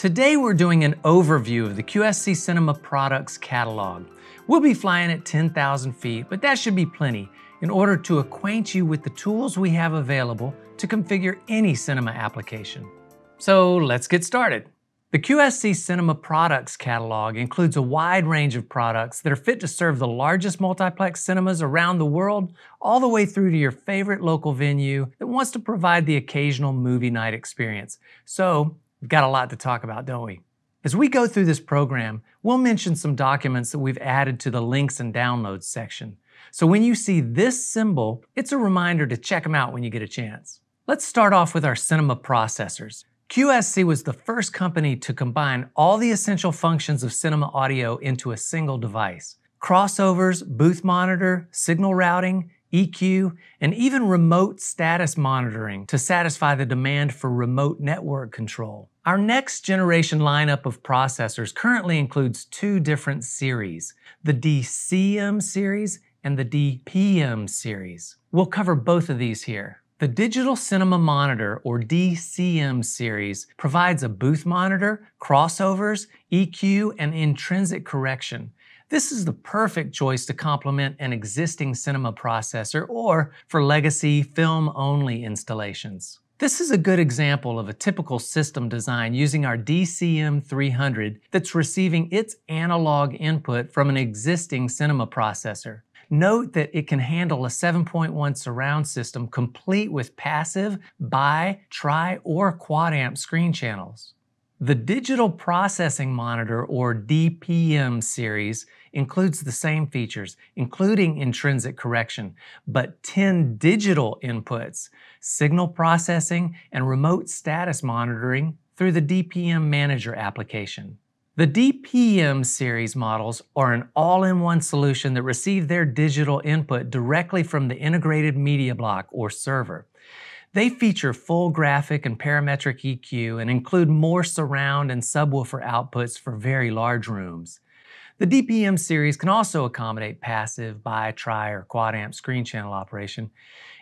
Today we're doing an overview of the QSC Cinema products catalog. We'll be flying at 10,000 feet, but that should be plenty in order to acquaint you with the tools we have available to configure any cinema application. So let's get started. The QSC Cinema products catalog includes a wide range of products that are fit to serve the largest multiplex cinemas around the world, all the way through to your favorite local venue that wants to provide the occasional movie night experience. So We've got a lot to talk about, don't we? As we go through this program, we'll mention some documents that we've added to the links and downloads section. So when you see this symbol, it's a reminder to check them out when you get a chance. Let's start off with our cinema processors. QSC was the first company to combine all the essential functions of cinema audio into a single device. Crossovers, booth monitor, signal routing, EQ, and even remote status monitoring to satisfy the demand for remote network control. Our next generation lineup of processors currently includes two different series, the DCM series and the DPM series. We'll cover both of these here. The Digital Cinema Monitor, or DCM series, provides a booth monitor, crossovers, EQ, and intrinsic correction, this is the perfect choice to complement an existing cinema processor or for legacy film-only installations. This is a good example of a typical system design using our DCM300 that's receiving its analog input from an existing cinema processor. Note that it can handle a 7.1 surround system complete with passive, bi, tri, or quad amp screen channels. The Digital Processing Monitor, or DPM series, includes the same features, including intrinsic correction, but 10 digital inputs, signal processing, and remote status monitoring through the DPM Manager application. The DPM series models are an all-in-one solution that receive their digital input directly from the integrated media block or server. They feature full graphic and parametric EQ and include more surround and subwoofer outputs for very large rooms. The DPM series can also accommodate passive, bi, tri, or quad amp screen channel operation.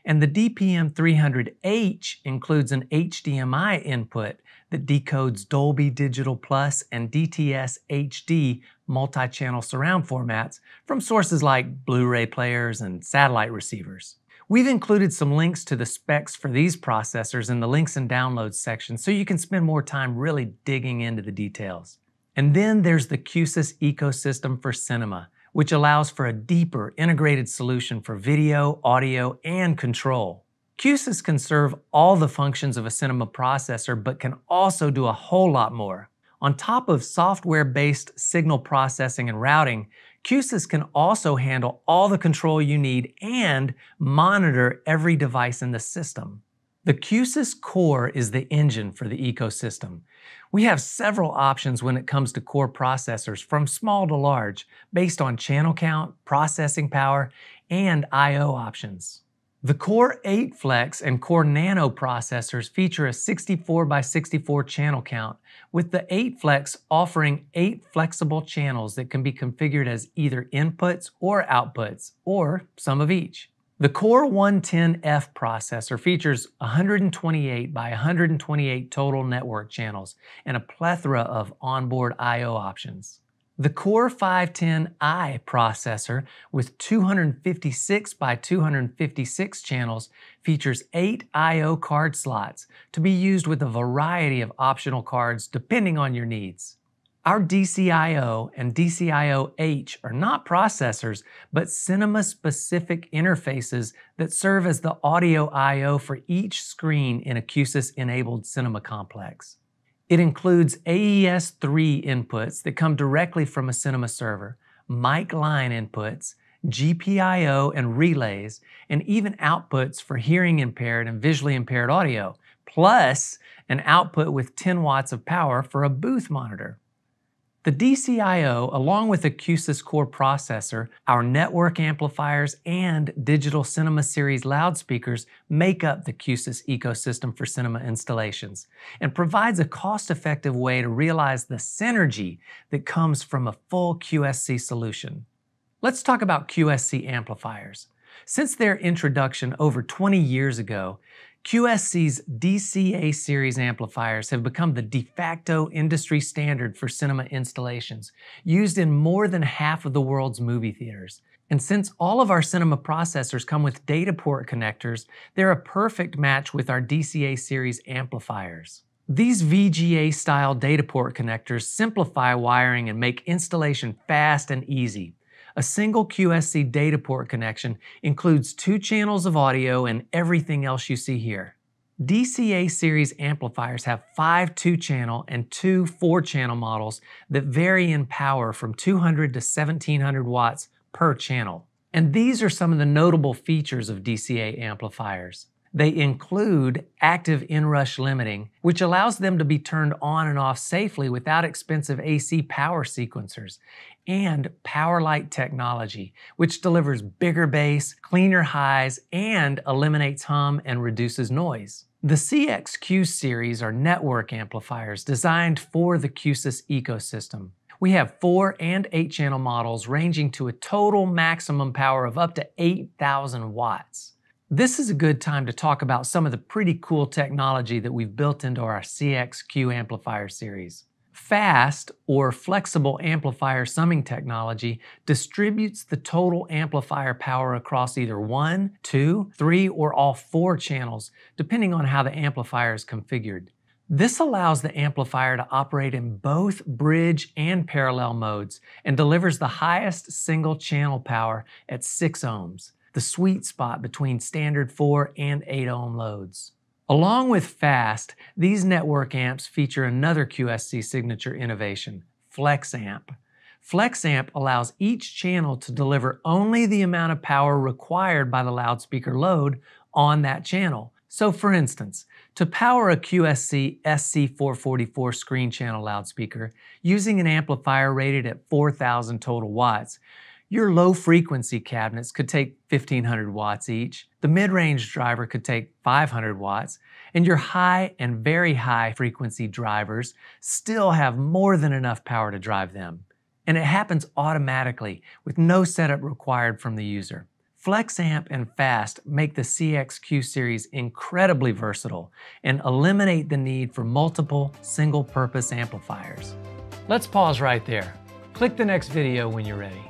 And the DPM 300H includes an HDMI input that decodes Dolby Digital Plus and DTS HD multi channel surround formats from sources like Blu ray players and satellite receivers. We've included some links to the specs for these processors in the links and downloads section so you can spend more time really digging into the details. And then there's the QSIS ecosystem for cinema, which allows for a deeper integrated solution for video, audio, and control. QSIS can serve all the functions of a cinema processor, but can also do a whole lot more. On top of software-based signal processing and routing, QSYS can also handle all the control you need and monitor every device in the system. The QSYS core is the engine for the ecosystem. We have several options when it comes to core processors from small to large based on channel count, processing power, and I.O. options. The Core 8 Flex and Core Nano processors feature a 64 by 64 channel count, with the 8 Flex offering 8 flexible channels that can be configured as either inputs or outputs, or some of each. The Core 110F processor features 128 by 128 total network channels and a plethora of onboard I.O. options. The Core 510i processor with 256 by 256 channels features eight I.O. card slots to be used with a variety of optional cards depending on your needs. Our DCIO and DCIO-H are not processors, but cinema-specific interfaces that serve as the audio I.O. for each screen in a qusis enabled cinema complex. It includes AES-3 inputs that come directly from a cinema server, mic line inputs, GPIO and relays, and even outputs for hearing impaired and visually impaired audio, plus an output with 10 watts of power for a booth monitor. The DCIO, along with the QSYS Core processor, our network amplifiers, and Digital Cinema Series loudspeakers make up the QSYS ecosystem for cinema installations and provides a cost-effective way to realize the synergy that comes from a full QSC solution. Let's talk about QSC amplifiers. Since their introduction over 20 years ago, QSC's DCA series amplifiers have become the de facto industry standard for cinema installations, used in more than half of the world's movie theaters. And since all of our cinema processors come with data port connectors, they're a perfect match with our DCA series amplifiers. These VGA-style data port connectors simplify wiring and make installation fast and easy. A single QSC data port connection includes two channels of audio and everything else you see here. DCA series amplifiers have five two-channel and two four-channel models that vary in power from 200 to 1700 watts per channel. And these are some of the notable features of DCA amplifiers. They include active inrush limiting, which allows them to be turned on and off safely without expensive AC power sequencers, and power light technology, which delivers bigger bass, cleaner highs, and eliminates hum and reduces noise. The CXQ series are network amplifiers designed for the QSIS ecosystem. We have four and eight channel models ranging to a total maximum power of up to 8,000 watts. This is a good time to talk about some of the pretty cool technology that we've built into our CXQ amplifier series. FAST, or Flexible Amplifier Summing Technology, distributes the total amplifier power across either one, two, three, or all four channels, depending on how the amplifier is configured. This allows the amplifier to operate in both bridge and parallel modes and delivers the highest single channel power at 6 ohms the sweet spot between standard 4 and 8 ohm loads. Along with fast, these network amps feature another QSC signature innovation, FlexAmp. FlexAmp allows each channel to deliver only the amount of power required by the loudspeaker load on that channel. So for instance, to power a QSC SC444 screen channel loudspeaker using an amplifier rated at 4,000 total watts, your low frequency cabinets could take 1500 watts each, the mid range driver could take 500 watts, and your high and very high frequency drivers still have more than enough power to drive them. And it happens automatically with no setup required from the user. FlexAmp and FAST make the CXQ series incredibly versatile and eliminate the need for multiple single purpose amplifiers. Let's pause right there. Click the next video when you're ready.